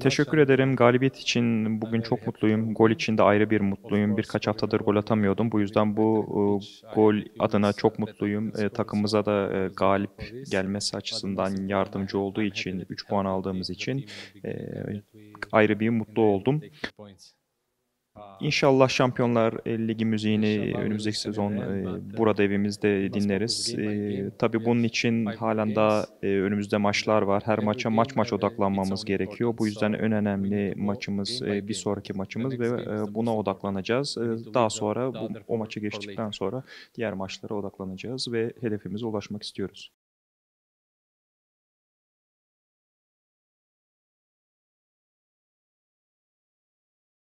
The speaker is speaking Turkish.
Teşekkür uh, ederim. Galibiyet için bugün çok mutluyum. Gol için de ayrı bir mutluyum. Birkaç haftadır gol atamıyordum. Bu yüzden bu e, gol adına çok uh, mutluyum. E, takımımıza da e, galip gelmesi açısından yardımcı olduğu için, 3 puan aldığımız için e, ayrı bir mutlu oldum. İnşallah Şampiyonlar e, Ligi müziğini önümüzdeki sezon e, burada evimizde dinleriz. E, tabii bunun için halen daha önümüzde maçlar var. Her maça maç maç odaklanmamız gerekiyor. Bu yüzden en önemli maçımız bir sonraki maçımız ve buna odaklanacağız. Daha sonra bu, o maçı geçtikten sonra diğer maçlara odaklanacağız ve hedefimize ulaşmak istiyoruz.